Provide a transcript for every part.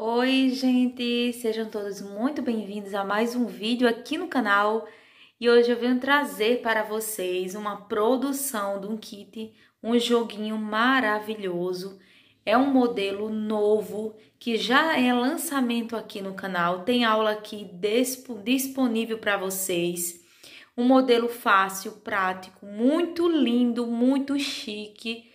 Oi, gente! Sejam todos muito bem-vindos a mais um vídeo aqui no canal. E hoje eu venho trazer para vocês uma produção de um kit, um joguinho maravilhoso. É um modelo novo que já é lançamento aqui no canal. Tem aula aqui disponível para vocês. Um modelo fácil, prático, muito lindo, muito chique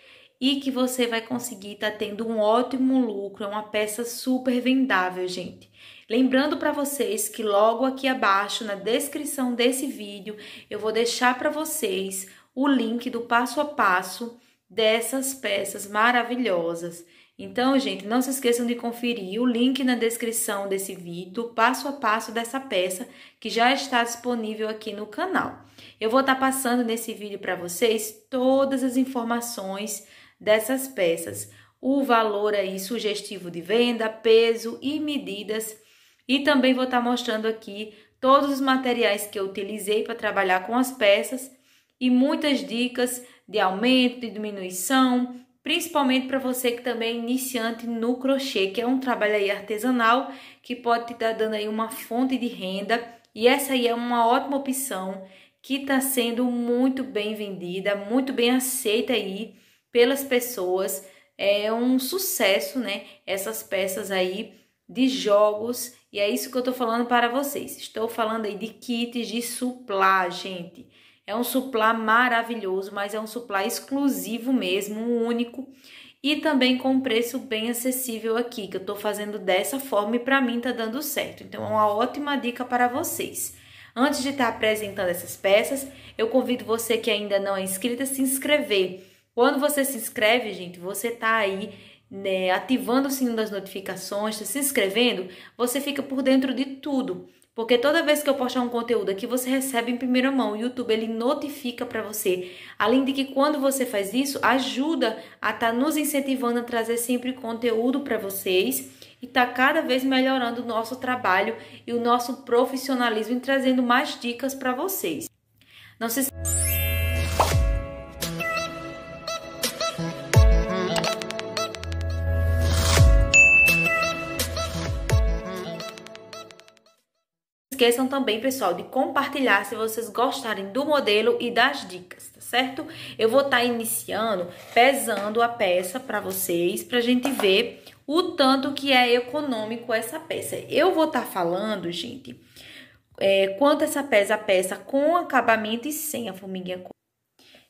e que você vai conseguir estar tá tendo um ótimo lucro, é uma peça super vendável, gente. Lembrando para vocês que logo aqui abaixo na descrição desse vídeo eu vou deixar para vocês o link do passo a passo dessas peças maravilhosas. Então, gente, não se esqueçam de conferir o link na descrição desse vídeo, passo a passo dessa peça que já está disponível aqui no canal. Eu vou estar tá passando nesse vídeo para vocês todas as informações dessas peças, o valor aí sugestivo de venda, peso e medidas. E também vou estar tá mostrando aqui todos os materiais que eu utilizei para trabalhar com as peças e muitas dicas de aumento, e diminuição, principalmente para você que também é iniciante no crochê, que é um trabalho aí artesanal que pode te estar dando aí uma fonte de renda e essa aí é uma ótima opção que está sendo muito bem vendida, muito bem aceita aí pelas pessoas. É um sucesso, né? Essas peças aí de jogos. E é isso que eu tô falando para vocês. Estou falando aí de kits de suplá, gente. É um suplá maravilhoso, mas é um suplá exclusivo mesmo, um único. E também com um preço bem acessível aqui, que eu tô fazendo dessa forma e para mim tá dando certo. Então é uma ótima dica para vocês. Antes de estar tá apresentando essas peças, eu convido você que ainda não é inscrita a se inscrever quando você se inscreve, gente, você tá aí né, ativando o sininho das notificações, se inscrevendo, você fica por dentro de tudo. Porque toda vez que eu postar um conteúdo aqui, você recebe em primeira mão. O YouTube ele notifica para você. Além de que quando você faz isso, ajuda a estar tá nos incentivando a trazer sempre conteúdo para vocês e tá cada vez melhorando o nosso trabalho e o nosso profissionalismo e trazendo mais dicas para vocês. Não se esqueça esqueçam também, pessoal, de compartilhar se vocês gostarem do modelo e das dicas, tá certo? Eu vou estar tá iniciando pesando a peça para vocês, pra gente ver o tanto que é econômico essa peça. Eu vou estar tá falando, gente, é, quanto essa pesa a peça com acabamento e sem a formiguinha.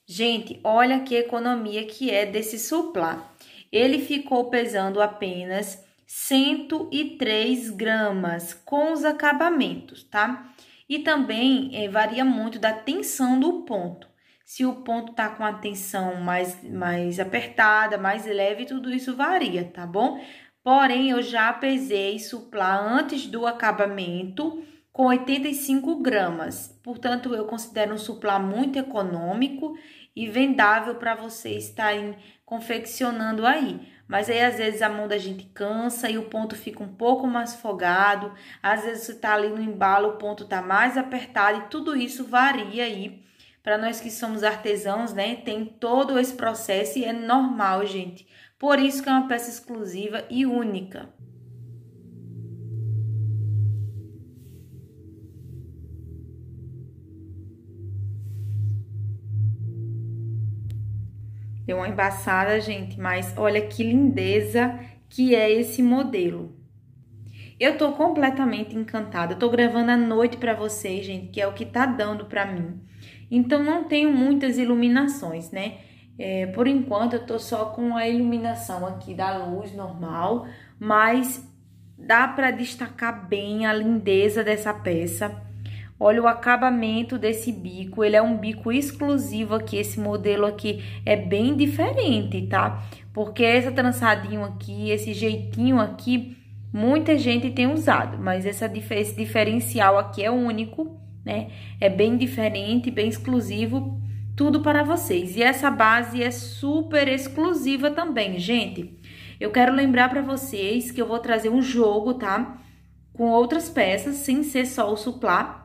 Gente, olha que economia que é desse suplá. Ele ficou pesando apenas 103 gramas com os acabamentos, tá? E também é, varia muito da tensão do ponto. Se o ponto tá com a tensão mais, mais apertada, mais leve, tudo isso varia, tá bom? Porém, eu já pesei suplá antes do acabamento com 85 gramas. Portanto, eu considero um suplá muito econômico e vendável para você estarem confeccionando aí. Mas aí às vezes a mão da gente cansa e o ponto fica um pouco mais folgado, às vezes você tá ali no embalo, o ponto tá mais apertado e tudo isso varia aí. Para nós que somos artesãos, né, tem todo esse processo e é normal, gente. Por isso que é uma peça exclusiva e única. Deu uma embaçada, gente, mas olha que lindeza que é esse modelo. Eu tô completamente encantada. Eu tô gravando à noite para vocês, gente, que é o que tá dando para mim. Então não tenho muitas iluminações, né? É, por enquanto eu tô só com a iluminação aqui da luz normal, mas dá para destacar bem a lindeza dessa peça. Olha o acabamento desse bico, ele é um bico exclusivo aqui, esse modelo aqui é bem diferente, tá? Porque esse trançadinho aqui, esse jeitinho aqui, muita gente tem usado, mas essa, esse diferencial aqui é único, né? É bem diferente, bem exclusivo, tudo para vocês. E essa base é super exclusiva também, gente. Eu quero lembrar para vocês que eu vou trazer um jogo, tá? Com outras peças, sem ser só o suplá,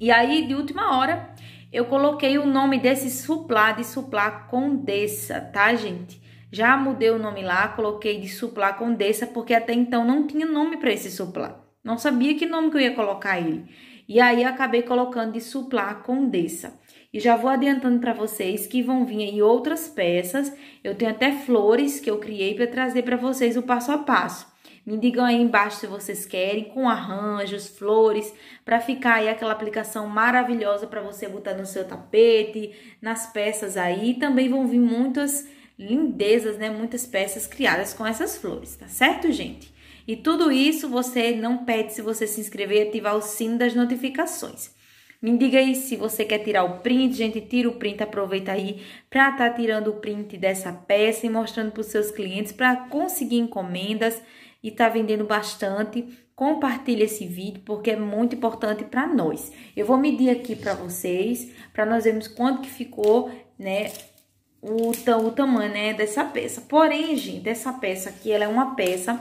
e aí, de última hora, eu coloquei o nome desse suplá de suplá condessa, tá, gente? Já mudei o nome lá, coloquei de suplá condessa, porque até então não tinha nome para esse suplá. Não sabia que nome que eu ia colocar ele. E aí acabei colocando de suplá condessa. E já vou adiantando para vocês que vão vir aí outras peças. Eu tenho até flores que eu criei para trazer para vocês o passo a passo. Me digam aí embaixo se vocês querem, com arranjos, flores, para ficar aí aquela aplicação maravilhosa para você botar no seu tapete, nas peças aí. Também vão vir muitas lindezas, né? Muitas peças criadas com essas flores, tá certo, gente? E tudo isso você não perde se você se inscrever e ativar o sino das notificações. Me diga aí se você quer tirar o print, gente, tira o print, aproveita aí para estar tá tirando o print dessa peça e mostrando para os seus clientes para conseguir encomendas e tá vendendo bastante. Compartilhe esse vídeo porque é muito importante para nós. Eu vou medir aqui para vocês, para nós vermos quanto que ficou, né, o, o tamanho, né, dessa peça. Porém, gente, essa peça aqui, ela é uma peça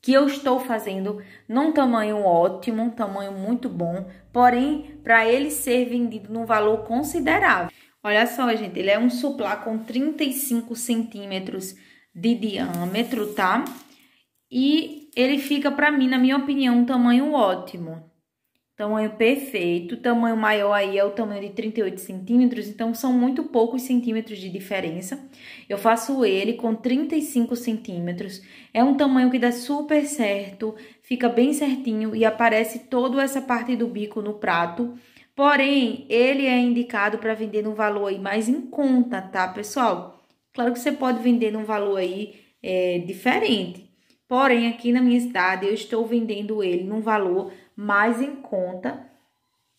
que eu estou fazendo num tamanho ótimo, um tamanho muito bom, porém, para ele ser vendido num valor considerável. Olha só, gente, ele é um suplá com 35 centímetros de diâmetro, tá? E ele fica, para mim, na minha opinião, um tamanho ótimo. Tamanho perfeito. O tamanho maior aí é o tamanho de 38 centímetros. Então, são muito poucos centímetros de diferença. Eu faço ele com 35 centímetros. É um tamanho que dá super certo. Fica bem certinho e aparece toda essa parte do bico no prato. Porém, ele é indicado para vender num valor aí mais em conta, tá, pessoal? Claro que você pode vender num valor aí é, diferente, Porém, aqui na minha cidade, eu estou vendendo ele num valor mais em conta,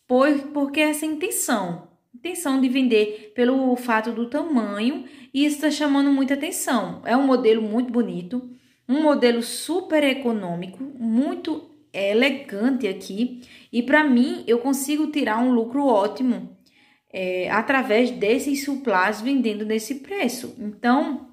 pois, porque é essa intenção, intenção de vender pelo fato do tamanho, e isso está chamando muita atenção. É um modelo muito bonito, um modelo super econômico, muito elegante aqui, e para mim, eu consigo tirar um lucro ótimo é, através desses suplás vendendo nesse preço. Então,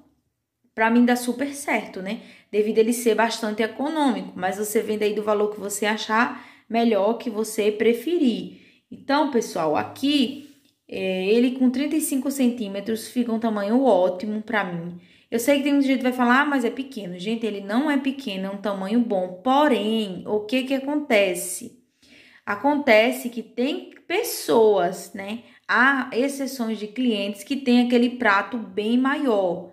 para mim dá super certo, né? Devido ele ser bastante econômico, mas você vende aí do valor que você achar melhor, que você preferir. Então, pessoal, aqui é, ele com 35 centímetros fica um tamanho ótimo para mim. Eu sei que tem um jeito que vai falar, ah, mas é pequeno. Gente, ele não é pequeno, é um tamanho bom. Porém, o que que acontece? Acontece que tem pessoas, né? Há exceções de clientes que tem aquele prato bem maior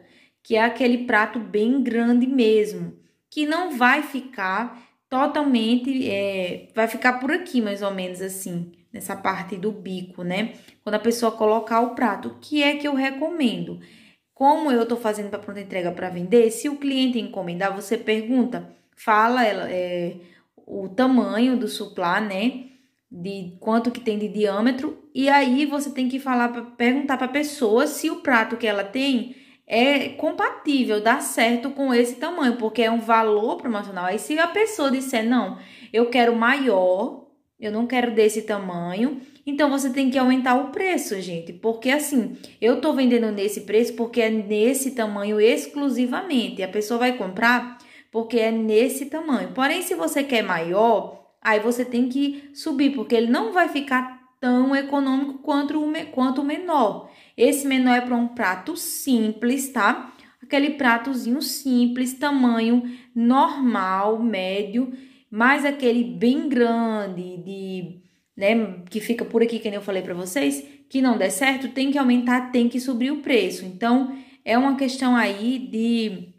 que é aquele prato bem grande mesmo, que não vai ficar totalmente, é, vai ficar por aqui mais ou menos assim, nessa parte do bico, né? Quando a pessoa colocar o prato, o que é que eu recomendo? Como eu tô fazendo para pronta entrega para vender, se o cliente encomendar, você pergunta, fala ela, é, o tamanho do suplá, né? De quanto que tem de diâmetro, e aí você tem que falar, perguntar para a pessoa se o prato que ela tem é compatível, dá certo com esse tamanho, porque é um valor promocional. Aí se a pessoa disser, não, eu quero maior, eu não quero desse tamanho, então você tem que aumentar o preço, gente, porque assim, eu tô vendendo nesse preço porque é nesse tamanho exclusivamente. A pessoa vai comprar porque é nesse tamanho. Porém, se você quer maior, aí você tem que subir, porque ele não vai ficar tão econômico quanto o, quanto o menor. Esse menor é para um prato simples, tá? Aquele pratozinho simples, tamanho normal, médio, mais aquele bem grande, de, né, que fica por aqui, que nem eu falei para vocês, que não der certo, tem que aumentar, tem que subir o preço. Então, é uma questão aí de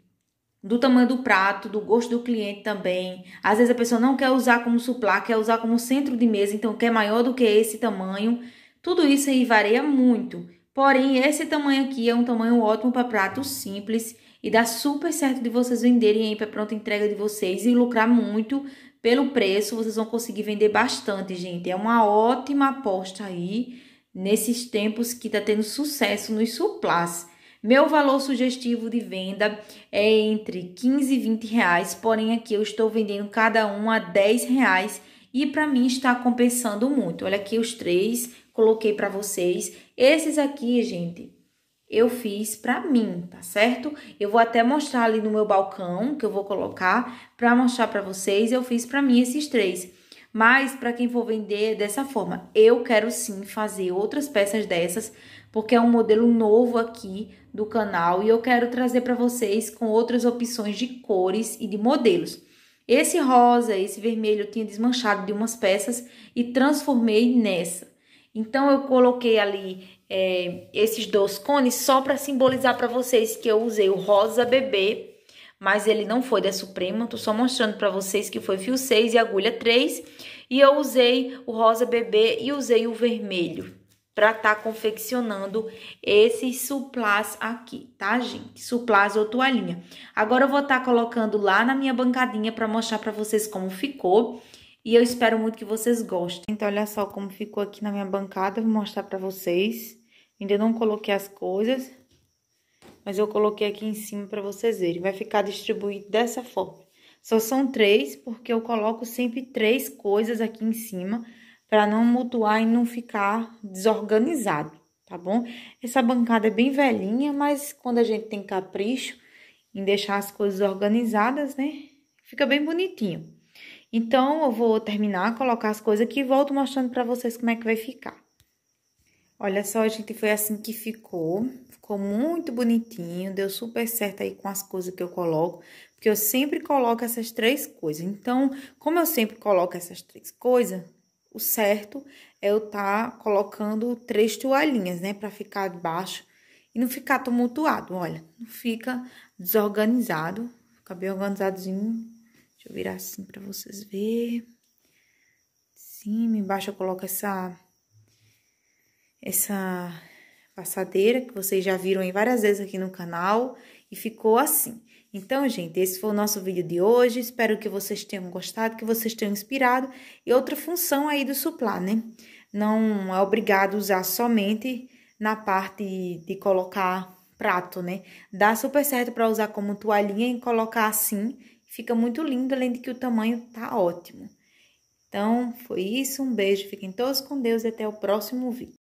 do tamanho do prato, do gosto do cliente também. Às vezes a pessoa não quer usar como suplá, quer usar como centro de mesa, então quer maior do que esse tamanho. Tudo isso aí varia muito. Porém, esse tamanho aqui é um tamanho ótimo para pratos simples e dá super certo de vocês venderem aí para pronta entrega de vocês e lucrar muito pelo preço. Vocês vão conseguir vender bastante, gente. É uma ótima aposta aí nesses tempos que está tendo sucesso nos suplás. Meu valor sugestivo de venda é entre 15 e 20 reais, porém aqui eu estou vendendo cada um a 10 reais e para mim está compensando muito. Olha aqui os três, coloquei para vocês. Esses aqui, gente, eu fiz para mim, tá certo? Eu vou até mostrar ali no meu balcão que eu vou colocar para mostrar para vocês. Eu fiz para mim esses três. Mas para quem for vender dessa forma, eu quero sim fazer outras peças dessas, porque é um modelo novo aqui do canal e eu quero trazer para vocês com outras opções de cores e de modelos. Esse rosa, esse vermelho eu tinha desmanchado de umas peças e transformei nessa. Então eu coloquei ali é, esses dois cones só para simbolizar para vocês que eu usei o rosa bebê mas ele não foi da Suprema, tô só mostrando para vocês que foi fio 6 e agulha 3, e eu usei o rosa bebê e usei o vermelho para estar tá confeccionando esses suplás aqui, tá, gente? Suplás ou toalhinha. Agora eu vou estar tá colocando lá na minha bancadinha para mostrar para vocês como ficou. E eu espero muito que vocês gostem. Então, olha só como ficou aqui na minha bancada. Vou mostrar para vocês. Ainda não coloquei as coisas. Mas eu coloquei aqui em cima para vocês verem. Vai ficar distribuído dessa forma. Só são três, porque eu coloco sempre três coisas aqui em cima para não mutuar e não ficar desorganizado, tá bom? Essa bancada é bem velhinha, mas quando a gente tem capricho em deixar as coisas organizadas, né? Fica bem bonitinho. Então, eu vou terminar, colocar as coisas aqui e volto mostrando para vocês como é que vai ficar. Olha só, gente, foi assim que ficou. Ficou muito bonitinho, deu super certo aí com as coisas que eu coloco, porque eu sempre coloco essas três coisas. Então, como eu sempre coloco essas três coisas, o certo é eu estar tá colocando três toalhinhas, né, para ficar debaixo e não ficar tumultuado. Olha, não fica desorganizado, fica bem organizadinho. Deixa eu virar assim para vocês verem. sim embaixo eu coloco essa essa passadeira que vocês já viram aí várias vezes aqui no canal e ficou assim. Então, gente, esse foi o nosso vídeo de hoje. Espero que vocês tenham gostado, que vocês tenham inspirado. E outra função aí do suplá, né? Não é obrigado usar somente na parte de colocar prato, né? Dá super certo para usar como toalhinha e colocar assim. Fica muito lindo, além de que o tamanho tá ótimo. Então, foi isso. Um beijo, fiquem todos com Deus e até o próximo vídeo.